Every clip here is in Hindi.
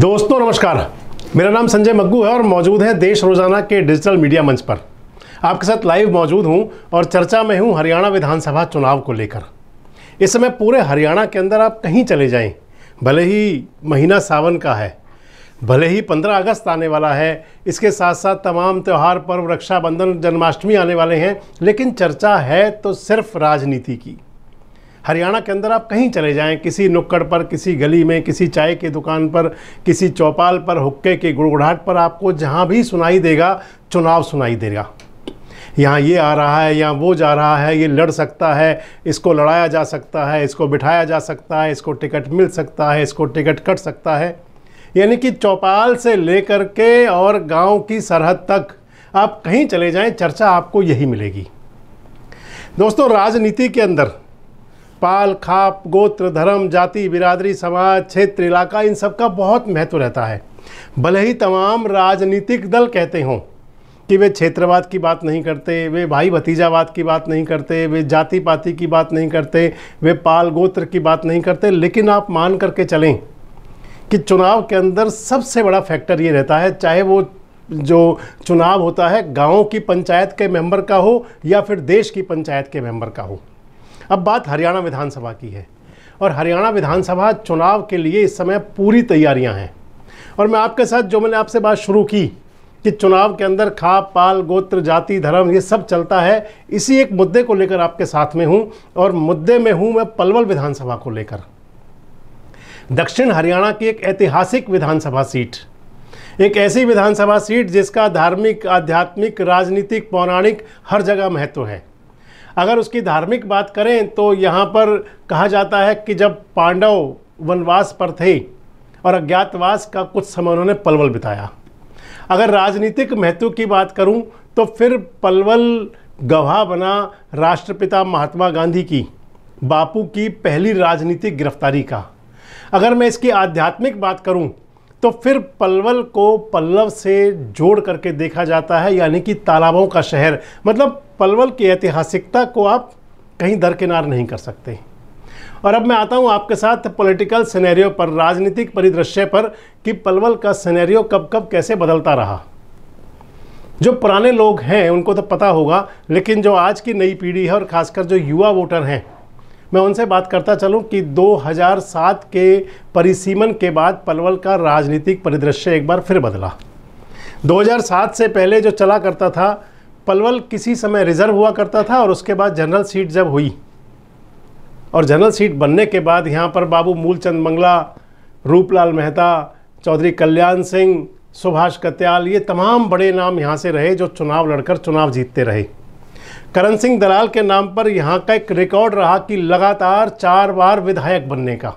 दोस्तों नमस्कार मेरा नाम संजय मग्गू है और मौजूद है देश रोजाना के डिजिटल मीडिया मंच पर आपके साथ लाइव मौजूद हूं और चर्चा में हूं हरियाणा विधानसभा चुनाव को लेकर इस समय पूरे हरियाणा के अंदर आप कहीं चले जाएं भले ही महीना सावन का है भले ही 15 अगस्त आने वाला है इसके साथ साथ तमाम त्यौहार पर्व रक्षाबंधन जन्माष्टमी आने वाले हैं लेकिन चर्चा है तो सिर्फ राजनीति की हरियाणा के अंदर आप कहीं चले जाएं किसी नुक्कड़ पर किसी गली में किसी चाय की दुकान पर किसी चौपाल पर हुक्के की गुड़गुड़ाहट पर आपको जहाँ भी सुनाई देगा चुनाव सुनाई देगा यहाँ ये आ रहा है यहाँ वो जा रहा है ये लड़ सकता है इसको लड़ाया जा सकता है इसको बिठाया जा सकता है इसको टिकट मिल सकता है इसको टिकट कट सकता है यानी कि चौपाल से लेकर के और गांव की सरहद तक आप कहीं चले जाएं चर्चा आपको यही मिलेगी दोस्तों राजनीति के अंदर पाल खाप गोत्र धर्म जाति बिरादरी समाज क्षेत्र इलाका इन सब का बहुत महत्व रहता है भले ही तमाम राजनीतिक दल कहते हों कि वे क्षेत्रवाद की बात नहीं करते वे भाई भतीजावाद की बात नहीं करते वे जाति पाति की बात नहीं करते वे पाल गोत्र की बात नहीं करते लेकिन आप मान करके चलें कि चुनाव के अंदर सबसे बड़ा फैक्टर ये रहता है चाहे वो जो चुनाव होता है गाँव की पंचायत के मेंबर का हो या फिर देश की पंचायत के मेंबर का हो अब बात हरियाणा विधानसभा की है और हरियाणा विधानसभा चुनाव के लिए इस समय पूरी तैयारियां हैं और मैं आपके साथ जो मैंने आपसे बात शुरू की कि चुनाव के अंदर खाप पाल गोत्र जाति धर्म ये सब चलता है इसी एक मुद्दे को लेकर आपके साथ में हूँ और मुद्दे में हूँ मैं पलवल विधानसभा को लेकर दक्षिण हरियाणा की एक ऐतिहासिक विधानसभा सीट एक ऐसी विधानसभा सीट जिसका धार्मिक आध्यात्मिक राजनीतिक पौराणिक हर जगह महत्व है अगर उसकी धार्मिक बात करें तो यहाँ पर कहा जाता है कि जब पांडव वनवास पर थे और अज्ञातवास का कुछ समय उन्होंने पलवल बिताया अगर राजनीतिक महत्व की बात करूं तो फिर पलवल गवाह बना राष्ट्रपिता महात्मा गांधी की बापू की पहली राजनीतिक गिरफ्तारी का अगर मैं इसकी आध्यात्मिक बात करूं तो फिर पलवल को पल्लव से जोड़ करके देखा जाता है यानी कि तालाबों का शहर मतलब पलवल की ऐतिहासिकता को आप कहीं दरकिनार नहीं कर सकते और अब मैं आता हूं आपके साथ पॉलिटिकल सिनेरियो पर राजनीतिक परिदृश्य पर कि पलवल का सिनेरियो कब कब कैसे बदलता रहा जो पुराने लोग हैं उनको तो पता होगा लेकिन जो आज की नई पीढ़ी है और खासकर जो युवा वोटर हैं मैं उनसे बात करता चलूं कि 2007 के परिसीमन के बाद पलवल का राजनीतिक परिदृश्य एक बार फिर बदला 2007 से पहले जो चला करता था पलवल किसी समय रिजर्व हुआ करता था और उसके बाद जनरल सीट जब हुई और जनरल सीट बनने के बाद यहाँ पर बाबू मूलचंद मंगला रूपलाल मेहता चौधरी कल्याण सिंह सुभाष कत्याल ये तमाम बड़े नाम यहाँ से रहे जो चुनाव लड़कर चुनाव जीतते रहे करण सिंह दलाल के नाम पर यहाँ का एक रिकॉर्ड रहा कि लगातार चार बार विधायक बनने का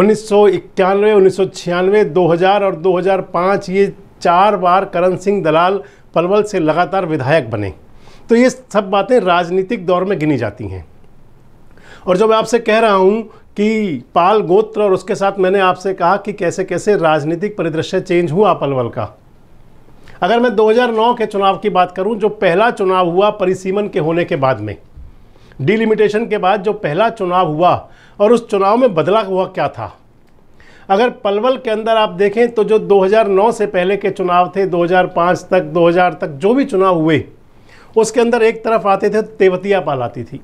उन्नीस सौ इक्यानवे उन्नीस सौ छियानवे दो हज़ार और 2005 ये चार बार करण सिंह दलाल पलवल से लगातार विधायक बने तो ये सब बातें राजनीतिक दौर में गिनी जाती हैं और जब मैं आपसे कह रहा हूँ कि पाल गोत्र और उसके साथ मैंने आपसे कहा कि कैसे कैसे राजनीतिक परिदृश्य चेंज हुआ पलवल का अगर मैं 2009 के चुनाव की बात करूं जो पहला चुनाव हुआ परिसीमन के होने के बाद में डिलिमिटेशन के बाद जो पहला चुनाव हुआ और उस चुनाव में बदला हुआ क्या था अगर पलवल के अंदर आप देखें तो जो 2009 से पहले के चुनाव थे 2005 तक 2000 तक जो भी चुनाव हुए उसके अंदर एक तरफ आते थे तो तेवतिया पाल आती थी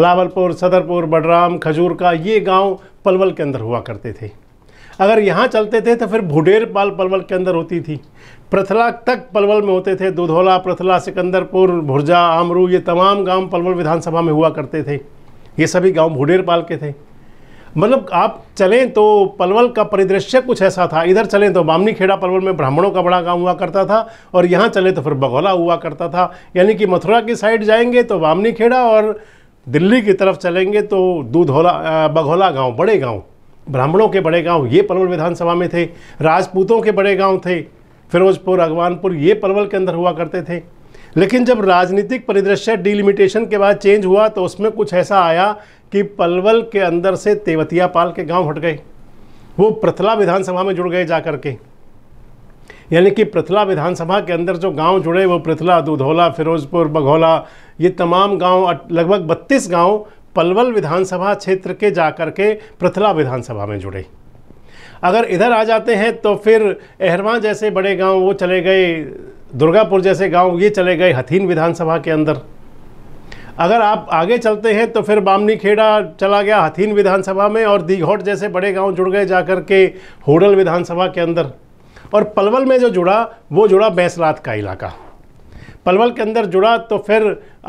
अलावलपुर सदरपुर बडराम खजूर का ये गांव पलवल के अंदर हुआ करते थे अगर यहाँ चलते थे तो फिर भुडेर पाल पलवल के अंदर होती थी प्रथला तक पलवल में होते थे दुधौला प्रथला सिकंदरपुर भुर्जा आमरू ये तमाम गांव पलवल विधानसभा में हुआ करते थे ये सभी गांव भुडेरपाल के थे मतलब आप चलें तो पलवल का परिदृश्य कुछ ऐसा था इधर चलें तो बामनी खेड़ा पलवल में ब्राह्मणों का बड़ा गांव हुआ करता था और यहाँ चले तो फिर बघौला हुआ करता था यानी कि मथुरा की साइड जाएंगे तो बामनी खेड़ा और दिल्ली की तरफ चलेंगे तो दूधौला बघौला गाँव बड़े गाँव ब्राह्मणों के बड़े गाँव ये पलवल विधानसभा में थे राजपूतों के बड़े गाँव थे फिरोजपुर अगवानपुर ये पलवल के अंदर हुआ करते थे लेकिन जब राजनीतिक परिदृश्य डिलिमिटेशन के बाद चेंज हुआ तो उसमें कुछ ऐसा आया कि पलवल के अंदर से तेवतिया पाल के गांव हट गए वो प्रथला विधानसभा में जुड़ गए जा करके यानी कि प्रथला विधानसभा के अंदर जो गांव जुड़े वो प्रथला दुधौला फिरोजपुर बघोला ये तमाम गांव लगभग 32 गांव पलवल विधानसभा क्षेत्र के जाकर के प्रथला विधानसभा में जुड़े अगर इधर आ जाते हैं तो फिर एहरवां जैसे बड़े गांव वो चले गए दुर्गापुर जैसे गांव ये चले गए हथीन विधानसभा के अंदर अगर आप आगे चलते हैं तो फिर बामनी खेड़ा चला गया हथीन विधानसभा में और दीघौट जैसे बड़े गांव जुड़ गए जाकर के होडल विधानसभा के अंदर और पलवल में जो जुड़ा वो जुड़ा बैसरात का इलाका पलवल के अंदर जुड़ा तो फिर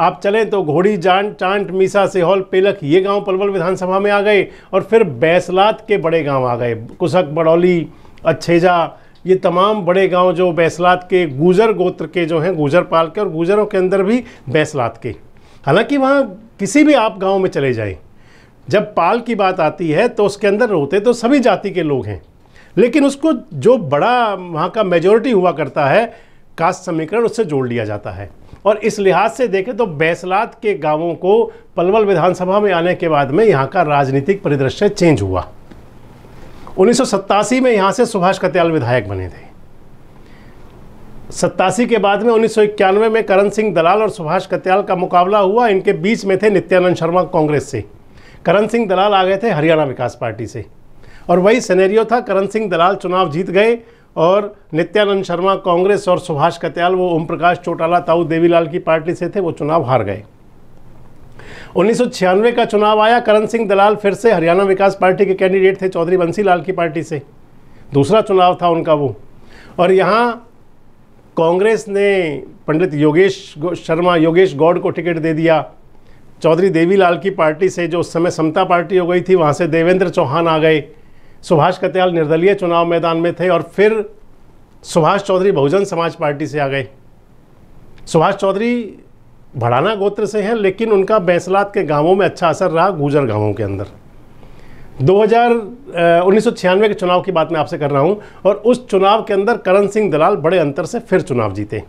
आप चलें तो घोड़ी जान चांट मीसा सेहौल पेलक ये गांव पलवल विधानसभा में आ गए और फिर बैसलात के बड़े गांव आ गए कुशक बड़ौली अच्छेजा ये तमाम बड़े गांव जो बैसलात के गुजर गोत्र के जो हैं गुजर पाल के और गुजरों के अंदर भी बैसलात के हालांकि वहाँ किसी भी आप गाँव में चले जाए जब पाल की बात आती है तो उसके अंदर रोते तो सभी जाति के लोग हैं लेकिन उसको जो बड़ा वहाँ का मेजोरिटी हुआ करता है का समीकरण उससे जोड़ लिया जाता है और इस लिहाज से देखें तो बैसलात के गांवों को पलवल विधानसभा में आने के बाद में यहाँ का राजनीतिक परिदृश्य चेंज हुआ उन्नीस में यहाँ से सुभाष कत्याल विधायक बने थे सत्तासी के बाद में उन्नीस में करण सिंह दलाल और सुभाष कत्याल का मुकाबला हुआ इनके बीच में थे नित्यानंद शर्मा कांग्रेस से करण सिंह दलाल आ गए थे हरियाणा विकास पार्टी से और वही सिनेरियो था करण सिंह दलाल चुनाव जीत गए और नित्यानंद शर्मा कांग्रेस और सुभाष कत्याल वो ओम प्रकाश चौटाला ताऊ देवीलाल की पार्टी से थे वो चुनाव हार गए उन्नीस का चुनाव आया करण सिंह दलाल फिर से हरियाणा विकास पार्टी के कैंडिडेट थे चौधरी बंसी लाल की पार्टी से दूसरा चुनाव था उनका वो और यहाँ कांग्रेस ने पंडित योगेश शर्मा योगेश गौड़ को टिकट दे दिया चौधरी देवीलाल की पार्टी से जो उस समय समता पार्टी हो गई थी वहाँ से देवेंद्र चौहान आ गए सुभाष कत्याल निर्दलीय चुनाव मैदान में थे और फिर सुभाष चौधरी बहुजन समाज पार्टी से आ गए सुभाष चौधरी भड़ाना गोत्र से हैं लेकिन उनका बैसलात के गांवों में अच्छा असर रहा गुजर गांवों के अंदर 2000 उन्नीस के चुनाव की बात मैं आपसे कर रहा हूं और उस चुनाव के अंदर करण सिंह दलाल बड़े अंतर से फिर चुनाव जीते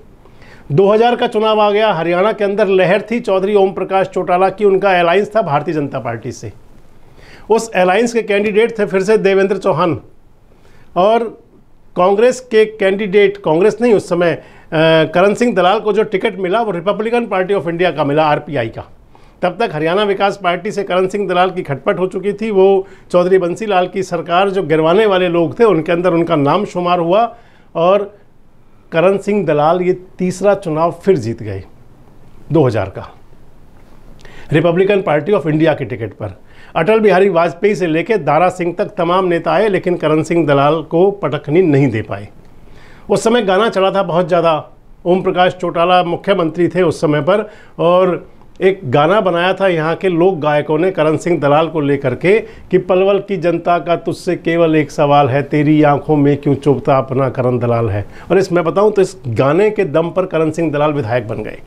2000 का चुनाव आ गया हरियाणा के अंदर लहर थी चौधरी ओम प्रकाश चौटाला की उनका अलायंस था भारतीय जनता पार्टी से उस अलायंस के कैंडिडेट थे फिर से देवेंद्र चौहान और कांग्रेस के कैंडिडेट कांग्रेस नहीं उस समय करण सिंह दलाल को जो टिकट मिला वो रिपब्लिकन पार्टी ऑफ इंडिया का मिला आरपीआई का तब तक हरियाणा विकास पार्टी से करण सिंह दलाल की खटपट हो चुकी थी वो चौधरी बंसी लाल की सरकार जो गिरवाने वाले लोग थे उनके अंदर उनका नाम शुमार हुआ और करण सिंह दलाल ये तीसरा चुनाव फिर जीत गए 2000 का रिपब्लिकन पार्टी ऑफ इंडिया के टिकट पर अटल बिहारी वाजपेयी से लेकर दारा सिंह तक तमाम नेता आए लेकिन करण सिंह दलाल को पटखनी नहीं दे पाए उस समय गाना चला था बहुत ज़्यादा ओम प्रकाश चौटाला मुख्यमंत्री थे उस समय पर और एक गाना बनाया था यहाँ के लोक गायकों ने करण सिंह दलाल को लेकर के कि पलवल की जनता का तुझसे केवल एक सवाल है तेरी आंखों में क्यों चुभता अपना करण दलाल है और इस मैं बताऊँ तो इस गाने के दम पर करण सिंह दलाल विधायक बन गए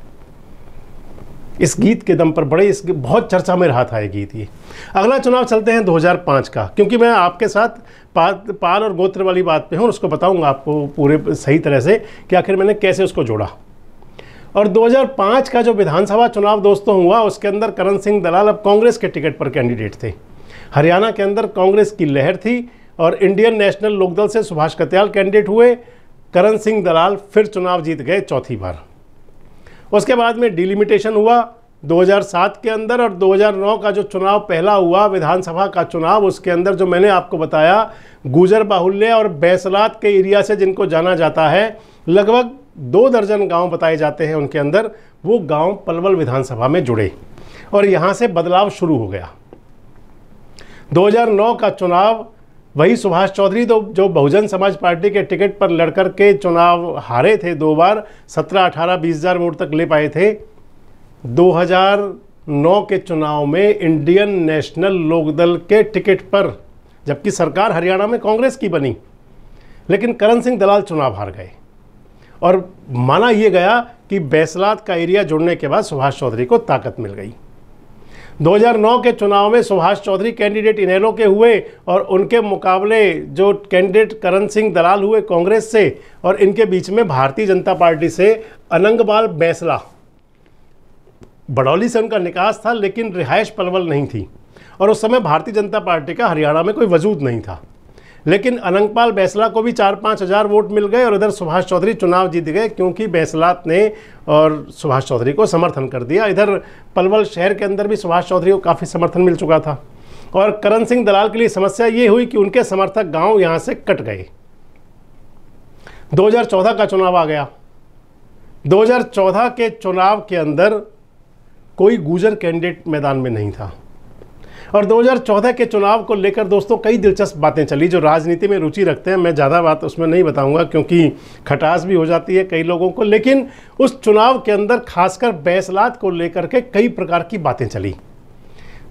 इस गीत के दम पर बड़े इस बहुत चर्चा में रहा था ये गीत ये अगला चुनाव चलते हैं 2005 का क्योंकि मैं आपके साथ पात पाल और गोत्र वाली बात पे हूँ उसको बताऊँगा आपको पूरे सही तरह से कि आखिर मैंने कैसे उसको जोड़ा और 2005 का जो विधानसभा चुनाव दोस्तों हुआ उसके अंदर करण सिंह दलाल अब कांग्रेस के टिकट पर कैंडिडेट थे हरियाणा के अंदर कांग्रेस की लहर थी और इंडियन नेशनल लोकदल से सुभाष कत्याल कैंडिडेट हुए करण सिंह दलाल फिर चुनाव जीत गए चौथी बार उसके बाद में डिलिमिटेशन हुआ 2007 के अंदर और 2009 का जो चुनाव पहला हुआ विधानसभा का चुनाव उसके अंदर जो मैंने आपको बताया गुजर बाहुल्य और बैसलात के एरिया से जिनको जाना जाता है लगभग दो दर्जन गांव बताए जाते हैं उनके अंदर वो गांव पलवल विधानसभा में जुड़े और यहाँ से बदलाव शुरू हो गया 2009 का चुनाव वही सुभाष चौधरी तो जो बहुजन समाज पार्टी के टिकट पर लड़कर के चुनाव हारे थे दो बार सत्रह अठारह बीस हज़ार वोट तक ले पाए थे 2009 के चुनाव में इंडियन नेशनल लोकदल के टिकट पर जबकि सरकार हरियाणा में कांग्रेस की बनी लेकिन करण सिंह दलाल चुनाव हार गए और माना यह गया कि बैसलात का एरिया जुड़ने के बाद सुभाष चौधरी को ताकत मिल गई 2009 के चुनाव में सुभाष चौधरी कैंडिडेट इनेलो के हुए और उनके मुकाबले जो कैंडिडेट करण सिंह दलाल हुए कांग्रेस से और इनके बीच में भारतीय जनता पार्टी से अनंगबाल बैसला बड़ौली से उनका निकास था लेकिन रिहायश पलवल नहीं थी और उस समय भारतीय जनता पार्टी का हरियाणा में कोई वजूद नहीं था लेकिन अनंगपाल बैसला को भी चार पाँच हज़ार वोट मिल गए और इधर सुभाष चौधरी चुनाव जीत गए क्योंकि बैसलात ने और सुभाष चौधरी को समर्थन कर दिया इधर पलवल शहर के अंदर भी सुभाष चौधरी को काफ़ी समर्थन मिल चुका था और करण सिंह दलाल के लिए समस्या ये हुई कि उनके समर्थक गांव यहाँ से कट गए 2014 का चुनाव आ गया 2014 के चुनाव के अंदर कोई गुजर कैंडिडेट मैदान में नहीं था और 2014 के चुनाव को लेकर दोस्तों कई दिलचस्प बातें चली जो राजनीति में रुचि रखते हैं मैं ज़्यादा बात उसमें नहीं बताऊँगा क्योंकि खटास भी हो जाती है कई लोगों को लेकिन उस चुनाव के अंदर खासकर बैसलात को लेकर के कई प्रकार की बातें चली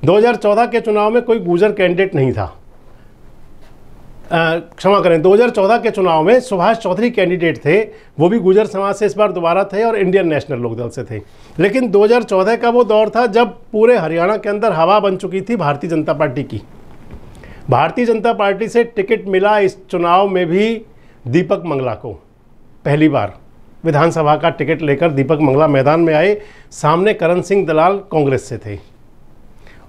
दो के चुनाव में कोई गुजर कैंडिडेट नहीं था क्षमा करें 2014 के चुनाव में सुभाष चौधरी कैंडिडेट थे वो भी गुजर समाज से इस बार दोबारा थे और इंडियन नेशनल लोकदल से थे लेकिन 2014 का वो दौर था जब पूरे हरियाणा के अंदर हवा बन चुकी थी भारतीय जनता पार्टी की भारतीय जनता पार्टी से टिकट मिला इस चुनाव में भी दीपक मंगला को पहली बार विधानसभा का टिकट लेकर दीपक मंगला मैदान में आए सामने करण सिंह दलाल कांग्रेस से थे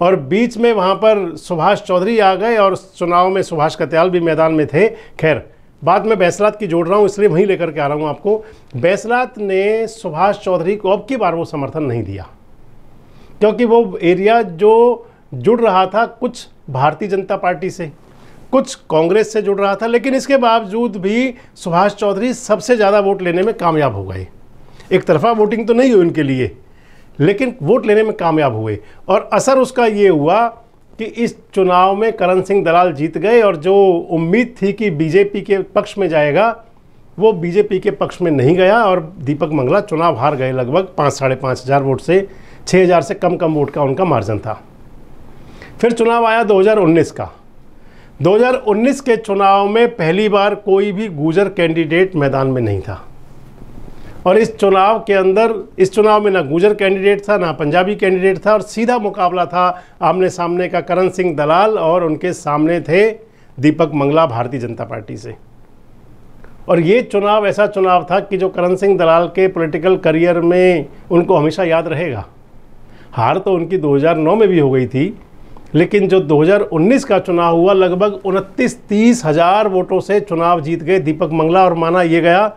और बीच में वहाँ पर सुभाष चौधरी आ गए और चुनाव में सुभाष कत्याल भी मैदान में थे खैर बाद में बैसलात की जोड़ रहा हूँ इसलिए वहीं लेकर के आ रहा हूँ आपको बैसलात ने सुभाष चौधरी को अब की बार वो समर्थन नहीं दिया क्योंकि वो एरिया जो जुड़ रहा था कुछ भारतीय जनता पार्टी से कुछ कांग्रेस से जुड़ रहा था लेकिन इसके बावजूद भी सुभाष चौधरी सबसे ज़्यादा वोट लेने में कामयाब हो गए एक तरफा वोटिंग तो नहीं हुई उनके लिए लेकिन वोट लेने में कामयाब हुए और असर उसका ये हुआ कि इस चुनाव में करण सिंह दलाल जीत गए और जो उम्मीद थी कि बीजेपी के पक्ष में जाएगा वो बीजेपी के पक्ष में नहीं गया और दीपक मंगला चुनाव हार गए लगभग पाँच साढ़े पाँच हज़ार वोट से छः हज़ार से कम कम वोट का उनका मार्जिन था फिर चुनाव आया 2019 का 2019 के चुनाव में पहली बार कोई भी गुजर कैंडिडेट मैदान में नहीं था और इस चुनाव के अंदर इस चुनाव में ना गुजर कैंडिडेट था ना पंजाबी कैंडिडेट था और सीधा मुकाबला था आमने सामने का करण सिंह दलाल और उनके सामने थे दीपक मंगला भारतीय जनता पार्टी से और ये चुनाव ऐसा चुनाव था कि जो करण सिंह दलाल के पॉलिटिकल करियर में उनको हमेशा याद रहेगा हार तो उनकी 2009 में भी हो गई थी लेकिन जो 2019 का चुनाव हुआ लगभग उनतीस तीस हज़ार वोटों से चुनाव जीत गए दीपक मंगला और माना यह गया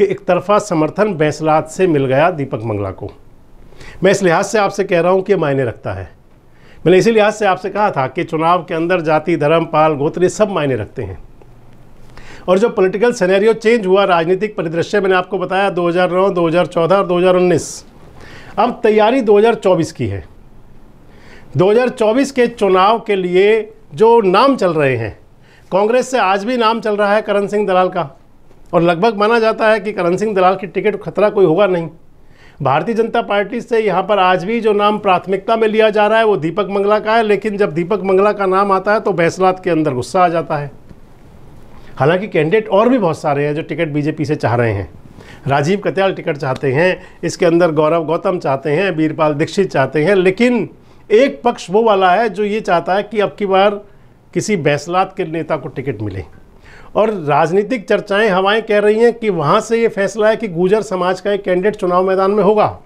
कि एक तरफा समर्थन बैसलात से मिल गया दीपक मंगला को मैं इस लिहाज से आपसे कह रहा हूँ कि मायने रखता है मैंने इसी लिहाज से आपसे कहा था कि चुनाव के अंदर जाति धर्म पाल गोत्र सब मायने रखते हैं और जो पॉलिटिकल सिनेरियो चेंज हुआ राजनीतिक परिदृश्य मैंने आपको बताया 2009, 2014 और 2019 अब तैयारी 2024 की है 2024 के चुनाव के लिए जो नाम चल रहे हैं कांग्रेस से आज भी नाम चल रहा है करण सिंह दलाल का और लगभग माना जाता है कि करण सिंह दलाल की टिकट खतरा कोई होगा नहीं भारतीय जनता पार्टी से यहाँ पर आज भी जो नाम प्राथमिकता में लिया जा रहा है वो दीपक मंगला का है लेकिन जब दीपक मंगला का नाम आता है तो बैसलात के अंदर गुस्सा आ जाता है हालांकि कैंडिडेट और भी बहुत सारे हैं जो टिकट बीजेपी से चाह रहे हैं राजीव कत्याल टिकट चाहते हैं इसके अंदर गौरव गौतम चाहते हैं बीरपाल दीक्षित चाहते हैं लेकिन एक पक्ष वो वाला है जो ये चाहता है कि अब की बार किसी बैसलात के नेता को टिकट मिले और राजनीतिक चर्चाएं हवाएं कह रही हैं कि वहाँ से ये फैसला है कि गुजर समाज का एक कैंडिडेट चुनाव मैदान में होगा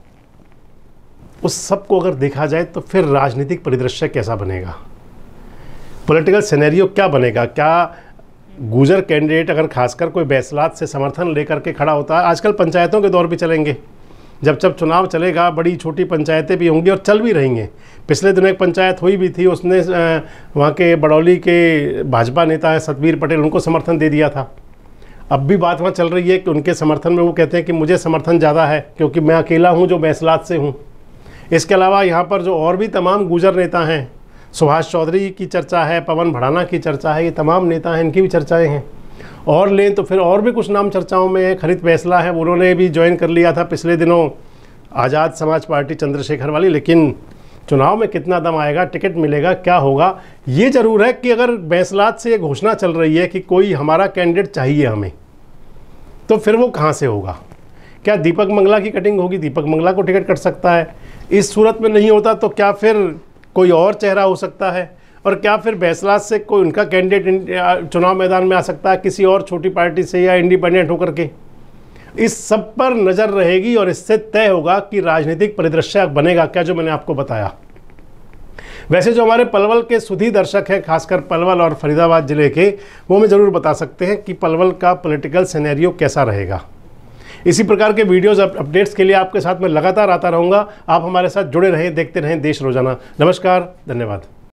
उस सबको अगर देखा जाए तो फिर राजनीतिक परिदृश्य कैसा बनेगा पॉलिटिकल सिनेरियो क्या बनेगा क्या गुजर कैंडिडेट अगर खासकर कोई बैसलात से समर्थन लेकर के खड़ा होता है आजकल पंचायतों के दौर भी चलेंगे जब जब चुनाव चलेगा बड़ी छोटी पंचायतें भी होंगी और चल भी रही हैं पिछले दिनों एक पंचायत हुई भी थी उसने वहाँ के बड़ौली के भाजपा नेता सतवीर पटेल उनको समर्थन दे दिया था अब भी बात वहाँ चल रही है कि उनके समर्थन में वो कहते हैं कि मुझे समर्थन ज़्यादा है क्योंकि मैं अकेला हूँ जो मैसलात से हूँ इसके अलावा यहाँ पर जो और भी तमाम गुजर नेता हैं सुभाष चौधरी की चर्चा है पवन भड़ाना की चर्चा है ये तमाम नेता हैं इनकी भी चर्चाएँ हैं और लें तो फिर और भी कुछ नाम चर्चाओं में हैं खरीद फैसला है उन्होंने भी ज्वाइन कर लिया था पिछले दिनों आज़ाद समाज पार्टी चंद्रशेखर वाली लेकिन चुनाव में कितना दम आएगा टिकट मिलेगा क्या होगा ये ज़रूर है कि अगर बैसलात से ये घोषणा चल रही है कि कोई हमारा कैंडिडेट चाहिए हमें तो फिर वो कहाँ से होगा क्या दीपक मंगला की कटिंग होगी दीपक मंगला को टिकट कट सकता है इस सूरत में नहीं होता तो क्या फिर कोई और चेहरा हो सकता है और क्या फिर बैसला से कोई उनका कैंडिडेट चुनाव मैदान में आ सकता है किसी और छोटी पार्टी से या इंडिपेंडेंट होकर के इस सब पर नज़र रहेगी और इससे तय होगा कि राजनीतिक परिदृश्य बनेगा क्या जो मैंने आपको बताया वैसे जो हमारे पलवल के सुधी दर्शक हैं खासकर पलवल और फरीदाबाद ज़िले के वो हमें ज़रूर बता सकते हैं कि पलवल का पॉलिटिकल सिनेरियो कैसा रहेगा इसी प्रकार के वीडियोस अपडेट्स के लिए आपके साथ मैं लगातार आता रहूँगा आप हमारे साथ जुड़े रहें देखते रहें देश रोजाना नमस्कार धन्यवाद